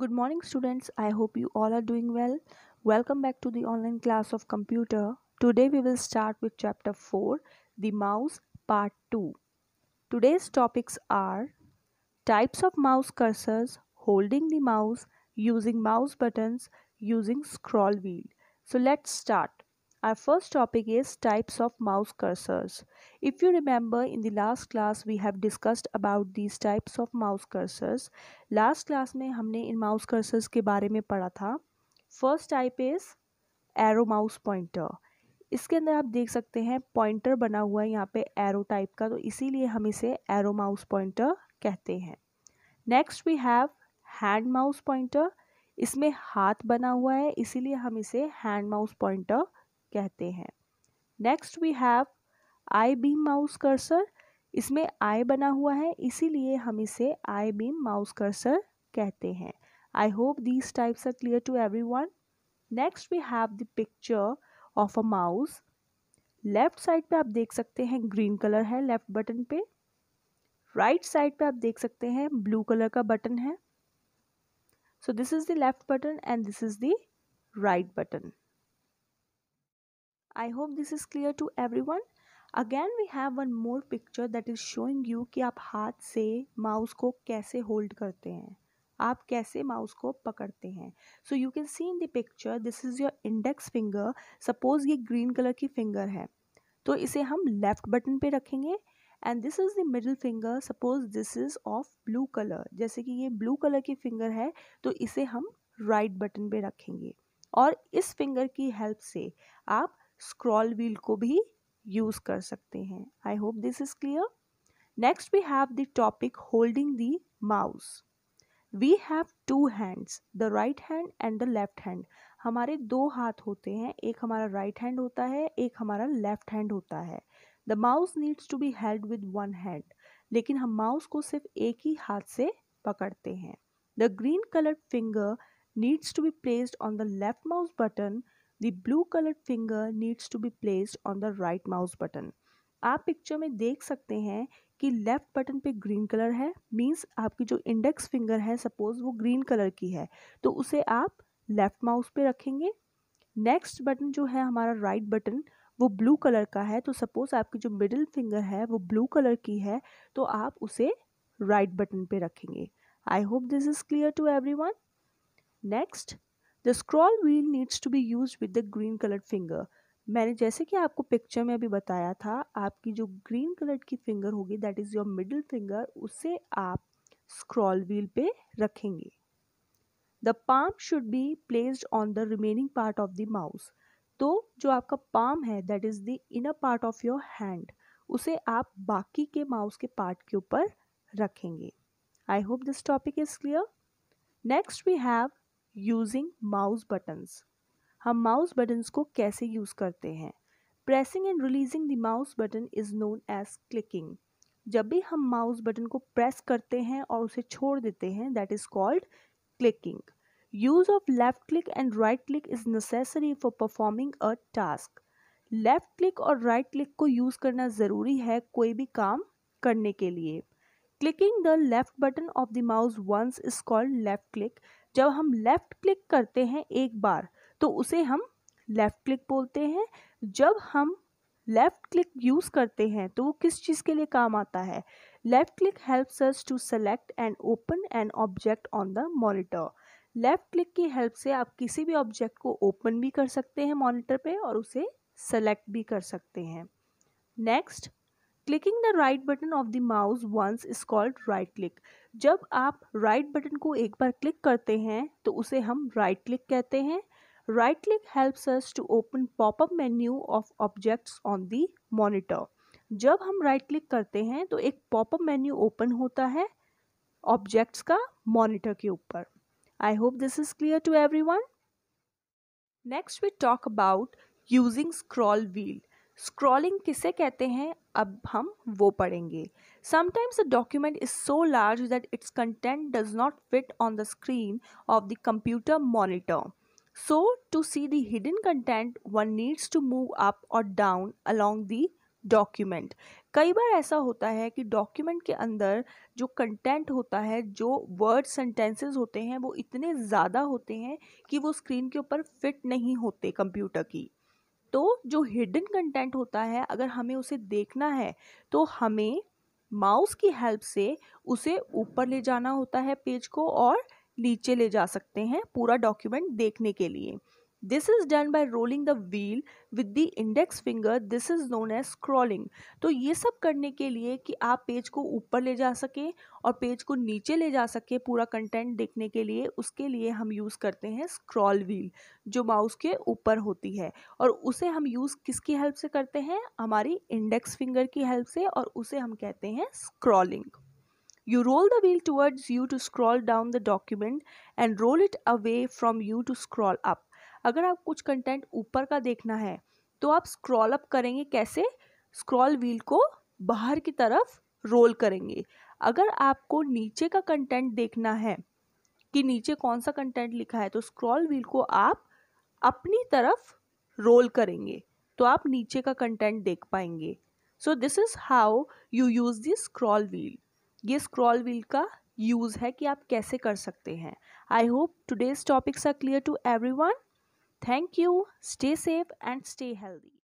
Good morning students. I hope you all are doing well. Welcome back to the online class of computer. Today we will start with chapter 4, the mouse part 2. Today's topics are types of mouse cursors, holding the mouse, using mouse buttons, using scroll wheel. So let's start. Our first topic is types of mouse cursors. If you remember in the last class we have discussed about these types of mouse cursors. Last class में हमने इन mouse cursors के बारे में पढ़ा था First type is arrow mouse pointer. इसके अंदर आप देख सकते हैं पॉइंटर बना हुआ है यहाँ पे एरो टाइप का तो इसीलिए हम इसे एरो माउस पॉइंटर कहते हैं next we have hand mouse pointer इसमें हाथ बना हुआ है इसीलिए हम इसे हैंड माउस पॉइंटर कहते हैं next we have I beam mouse cursor इसमें आई बना हुआ है इसीलिए हम इसे आई बीम माउस कर्सर कहते हैं I hope these types are clear to everyone next we have the picture of a mouse left side पे आप देख सकते हैं ग्रीन कलर है लेफ्ट बटन पे राइट right साइड पे आप देख सकते हैं ब्लू कलर का बटन है so this is the left button and this is the right button I hope this is clear to everyone. Again, we have one more picture that is showing you कि आप हाथ से mouse को कैसे hold करते हैं आप कैसे माउस को पकड़ते हैं so you can see in the picture this is your index finger suppose ये ग्रीन कलर की फिंगर है तो इसे हम लेफ्ट बटन पे रखेंगे and this is the middle finger suppose this is of blue colour जैसे कि ये ब्लू कलर की फिंगर है तो इसे हम राइट right बटन पे रखेंगे और इस फिंगर की हेल्प से आप स्क्रॉल व्हील को भी यूज़ कर सकते हैं I hope this is clear next we have the topic holding the mouse we have two hands the right hand and the left hand हमारे दो हाथ होते हैं एक हमारा राइट right हैंड होता है एक हमारा लेफ्ट हैंड होता है the mouse needs to be held with one hand लेकिन हम माउस को सिर्फ एक ही हाथ से पकड़ते हैं the green coloured finger needs to be placed on the left mouse button The blue colored finger needs to be placed on the right mouse button. आप पिक्चर में देख सकते हैं कि लेफ़्ट बटन पे ग्रीन कलर है means आपकी जो इंडेक्स फिंगर है सपोज़ वो ग्रीन कलर की है तो उसे आप लेफ़्ट माउस पे रखेंगे नेक्स्ट बटन जो है हमारा राइट right बटन वो ब्लू कलर का है तो सपोज़ आपकी जो मिडिल फिंगर है वो ब्लू कलर की है तो आप उसे राइट right बटन पे रखेंगे I hope this is clear to everyone next the scroll wheel needs to be use with the green colour finger मैंने जैसे कि आपको पिक्चर में अभी बताया था आपकी जो ग्रीन कलर की फिंगर होगी that is your middle finger उसे आप स्क्रॉल व्हील पे रखेंगे the palm should be placed on the remaining part of the mouse तो जो आपका पाम है that is the inner part of your hand उसे आप बाकी के माउस के पार्ट के ऊपर रखेंगे I hope this topic is clear next we have using mouse buttons हम माउस बटन्स को कैसे यूज़ करते हैं pressing and releasing the mouse button is known as clicking जब भी हम माउस बटन को प्रेस करते हैं और उसे छोड़ देते हैं that is called clicking use of left click and right click is necessary for performing a task left click और राइट right क्लिक को यूज़ करना ज़रूरी है कोई भी काम करने के लिए clicking the left button of the mouse once is called left click जब हम लेफ़्ट क्लिक करते हैं एक बार तो उसे हम लेफ़्ट क्लिक बोलते हैं जब हम लेफ़्ट क्लिक यूज़ करते हैं तो वो किस चीज़ के लिए काम आता है left click helps us to select and open an object on the monitor left click की हेल्प से आप किसी भी ऑब्जेक्ट को ओपन भी कर सकते हैं मॉनिटर पे और उसे सेलेक्ट भी कर सकते हैं next clicking the right button of the mouse once is called right click जब आप राइट right बटन को एक बार क्लिक करते हैं तो उसे हम राइट right क्लिक कहते हैं right click helps us to open popup menu of objects on the monitor जब हम राइट right क्लिक करते हैं तो एक पॉपअप मेन्यू ओपन होता है ऑब्जेक्ट्स का मॉनिटर के ऊपर I hope this is clear to everyone next we talk about using scroll wheel scrolling किसे कहते हैं अब हम वो पढ़ेंगे sometimes a document is so large that its content does not fit on the screen of the computer monitor so to see the hidden content one needs to move up और down along the document कई बार ऐसा होता है कि document के अंदर जो कंटेंट होता है जो वर्ड सेंटेंसेस होते हैं वो इतने ज़्यादा होते हैं कि वो स्क्रीन के ऊपर फिट नहीं होते कंप्यूटर की तो जो हिडन कंटेंट होता है अगर हमें उसे देखना है तो हमें माउस की हेल्प से उसे ऊपर ले जाना होता है पेज को और नीचे ले जा सकते हैं पूरा डॉक्यूमेंट देखने के लिए this is done by rolling the wheel with the index finger this is known as scrolling तो ये सब करने के लिए कि आप पेज को ऊपर ले जा सकें और पेज को नीचे ले जा सके पूरा कंटेंट देखने के लिए उसके लिए हम यूज़ करते हैं स्क्रॉल व्हील जो माउस के ऊपर होती है और उसे हम यूज़ किसकी हेल्प से करते हैं हमारी इंडेक्स फिंगर की हेल्प से और उसे हम कहते हैं scrolling You roll the wheel towards you to scroll down the document and roll it away from you to scroll up. अगर आप कुछ कंटेंट ऊपर का देखना है तो आप स्क्रॉल अप करेंगे कैसे स्क्रॉल व्हील को बाहर की तरफ रोल करेंगे अगर आपको नीचे का कंटेंट देखना है कि नीचे कौन सा कंटेंट लिखा है तो स्क्रॉल व्हील को आप अपनी तरफ रोल करेंगे तो आप नीचे का कंटेंट देख पाएंगे so this is how you use this scroll wheel ये स्क्रॉल व्हील का यूज़ है कि आप कैसे कर सकते हैं I hope today's topics are clear to everyone Thank you. Stay safe and stay healthy.